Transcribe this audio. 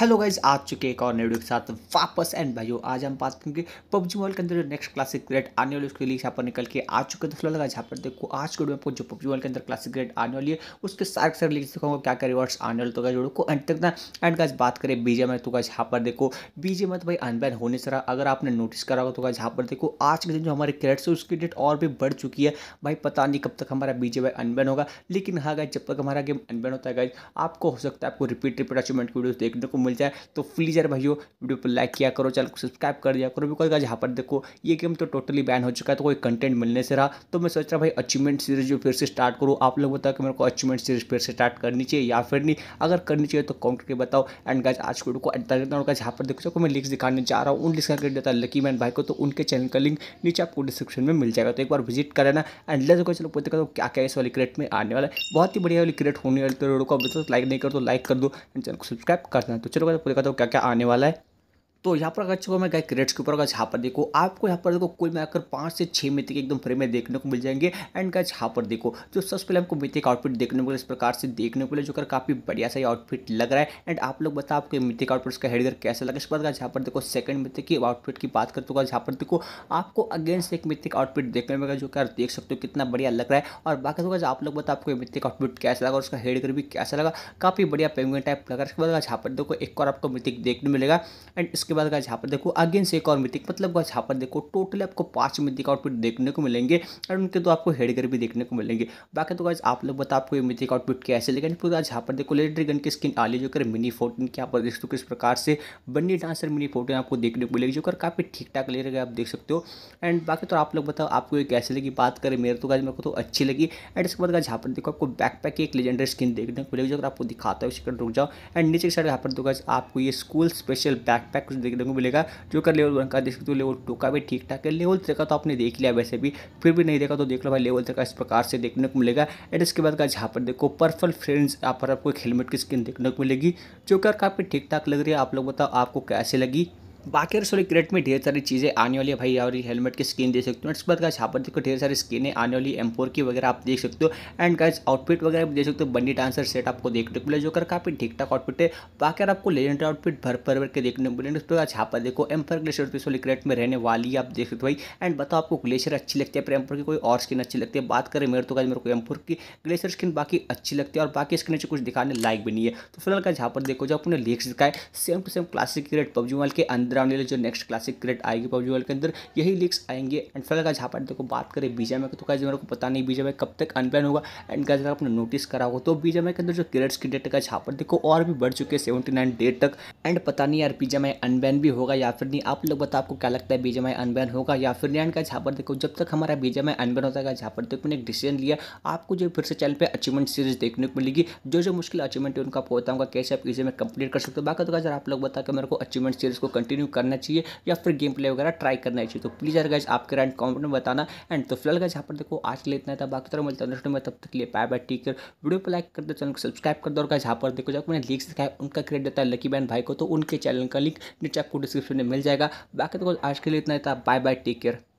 hello guys आ चुके एक और वीडियो के साथ वापस एंड भाइयों आज हम बात करेंगे पबजी मोबाइल के अंदर जो नेक्स्ट क्लासिक ग्रेड आने वाली उसके लिए यहाँ पर निकल के आ चुके तो लगा जहाँ पर देखो आज के वीडियो में जो पबजी मोबाइल के अंदर क्लासिक ग्रेड आने वाली है उसके सारे सारे लिख सकूँगा क्या क्या रिवर्स आने वाले तो गाइज वीडियो को एंड तक ना एंड गाइज बात करें बीजे में तो गाइज यहाँ पर देखो बीजे में तो भाई अनबैन होने से रहा अगर आपने नोटिस करा होगा तो गाइज यहाँ पर देखो आज के दिन जो हमारे क्रेड्स है उसकी डेट और भी बढ़ चुकी है भाई पता नहीं कब तक हमारा बीजे भाई अनबैन होगा लेकिन हाँ गाइज जब तक हमारा गेम अनबैन होता है गाइज आपको हो सकता है आपको रिपीट रिपीट अचीवमेंट की वीडियो देखने को मिल जाए तो प्लीज़ यार भाइयों वीडियो पर लाइक किया करो चैनल को सब्सक्राइब कर दिया करो बिकॉज यहाँ पर देखो ये गेम तो टोटली बैन हो चुका है तो कोई कंटेंट मिलने से रहा तो मैं सोच रहा भाई अचीवमेंट सीरीज जो फिर से स्टार्ट करूँ आप लोग बताओ कि मेरे को अचीवमेंट सीरीज फिर से स्टार्ट करनी चाहिए या फिर नहीं अगर करनी चाहिए तो कॉमेंट करके बताओ एंड गाइज आज वीडियो को एंड हूँ पर देखो मैं लिंक्स दिखाने जा रहा हूँ उन लिंक्स का देता है लकी मैन भाई को तो उनके चैनल का लिंक नीचे आपको डिस्क्रिप्शन में मिल जाएगा तो एक बार विजिट कर लेना एंड लेको चलो पूछते करता क्या क्या इस वाली क्रेट में आने वाला है बहुत ही बढ़िया वाली क्रेट होने वाली तो को अभी तक लाइक नहीं कर तो लाइक कर दो एंड चैनल को सब्सक्राइब कर देना तो चलो तो पूरे का तो क्या क्या आने वाला है तो यहाँ पर अगर अच्छा मैं गाइक रेट्स के ऊपर अगर यहाँ पर देखो आपको यहाँ पर देखो कुल मिलाकर पाँच से छः मित्र के एकदम फ्रेम में देखने को मिल जाएंगे एंड गाइज यहाँ पर देखो जो सबसे पहले हमको मित्र का आउटफिट देखने को मिले इस प्रकार से देखने को मिले जो कर काफ़ी बढ़िया सा आउटफिट लग रहा है एंड आप लोग बताओ आपके मित्र का आउटफिट का हेडगर कैसा लगा इसके बाद यहाँ पर देखो सेकंड मित्र की आउटफिट की बात करते होगा यहाँ पर देखो आपको अगेंस्ट एक मित्र का आउटफिट देखने में मिलेगा जो कर देख सकते हो कितना बढ़िया लग रहा है और बाकी होगा तो आप लोग बताओ आपको मित्र का आउटफिट कैसा लगा और उसका हेडगर भी कैसा लगा काफ़ी बढ़िया पेंगुइन टाइप लगा इसके बाद यहाँ पर देखो एक और आपको मित्र देखने मिलेगा एंड इसके बाद गाइज यहाँ पर देखो अगेन से एक और मिथिक मतलब गाइज यहाँ पर देखो टोटली आपको पांच मिथिक आउटफिट देखने को मिलेंगे और उनके तो आपको हेडगर भी देखने को मिलेंगे बाकी तो गाइज आप लोग बताओ आपको ये मिथिक आउटफिट कैसे लेकिन फिर गाइज यहाँ पर देखो लेडी ड्रैगन की स्किन आली जो कर मिनी फोर्टीन की आप देख सकते हो किस प्रकार से बनी डांसर मिनी फोर्टीन आपको देखने को मिलेगी जो कर काफ़ी ठीक ठाक ले रहेगा आप देख सकते हो एंड बाकी तो आप लोग बताओ आपको ये कैसे लगी बात करें मेरे तो गाइज मेरे को तो अच्छी लगी एंड इसके बाद गाइज यहाँ पर देखो आपको बैक पैक की एक लेजेंडरी स्किन देखने को मिलेगी जो आपको दिखाता है उसके रुक जाओ एंड नीचे की साइड यहाँ पर देखो तो गाइज आपको ये स्कूल स्पेशल बैक पैक देखने को मिलेगा जो कर लेवल वन का देख सकते हो लेवल टू का भी ठीक ठाक है लेवल थ्री का तो आपने देख लिया वैसे भी फिर भी नहीं देखा तो देख लो भाई लेवल थ्री का इस प्रकार से देखने को मिलेगा एंड इसके बाद का जहाँ पर देखो पर्पल फ्रेंड्स यहाँ पर आपको एक हेलमेट की स्किन देखने को मिलेगी जो कर काफ़ी ठीक ठाक लग रही है आप लोग बताओ आपको कैसे लगी बाकी अगर सॉरी क्रेट में ढेर सारी चीज़ें आने वाली है भाई और हेलमेट की स्किन देख सकते हो इसके बाद का यहाँ पर देखो ढेर सारी स्किनें आने वाली एम की वगैरह आप देख सकते हो एंड गाइज आउटफिट वगैरह भी देख सकते हो बंडी डांसर सेट आपको देखने को मिले जो कर काफ़ी ठीक ठाक आउटफिट है बाकी आपको लेजेंडर आउटफिट भर भर भर के देखने को मिले उसके बाद यहाँ पर देखो एम्पर ग्लेशियर तो सोलह क्रेट में रहने वाली है आप देख सकते हो भाई एंड बताओ आपको ग्लेशियर अच्छी लगती है पर एम्पर की कोई और स्किन अच्छी लगती है बात करें मेरे तो गाइज मेरे को एम्पर की ग्लेशियर स्किन बाकी अच्छी लगती है और बाकी स्किन कुछ दिखाने लायक भी नहीं है तो फिलहाल का यहाँ पर देखो जो अपने लेक्स दिखाए same to same classic crate PUBG mobile के अंदर इधर आने वाली जो नेक्स्ट क्लासिक क्रिकेट आएगी पबजी वर्ल्ड के अंदर यही लीक्स आएंगे एंड फिलहाल का झापा देखो बात करें बीजा में तो कैसे मेरे को पता नहीं बीजा में कब तक अनप्लान होगा एंड कैसे आपने नोटिस करा हो तो बीजा में के अंदर जो क्रिकेट्स की डेट का झापा देखो और भी बढ़ चुके सेवेंटी नाइन डेट तक एंड पता नहीं यार बीजा में अनबैन भी होगा या फिर नहीं आप लोग बताओ आपको क्या लगता है बीजा में अनबैन होगा या फिर नहीं एंड का झापा देखो जब तक हमारा बीजा में अनबैन होता है झापा देखो मैंने एक डिसीजन लिया आपको जो फिर से चैनल पर अचीवमेंट सीरीज देखने को मिलेगी जो जो मुश्किल अचीवमेंट है उनका आपको बताऊंगा कैसे आप इसे में कंप्लीट कर सकते हो बाकी तो आप लोग बता के मेरे को अचीवमेंट सीरीज को कंटिन्यू कंटिन्यू करना चाहिए या फिर गेम प्ले वगैरह ट्राई करना चाहिए तो प्लीज़ अगर गाइज आपके रैंड कॉमेंट में बताना एंड तो फिलहाल गाइज यहाँ पर देखो आज के लिए इतना था बाकी तरह मिलता है तब तक लिए पाए बाय टेक वीडियो पर लाइक कर दो चैनल को सब्सक्राइब कर दो और गाइज यहाँ पर देखो जब मैंने लिंक्स सिखाया उनका क्रेडिट देता है लकी बहन भाई को तो उनके चैनल का लिंक नीचे आपको डिस्क्रिप्शन में मिल जाएगा बाकी देखो तो आज के लिए इतना था बाय बाय टेक केयर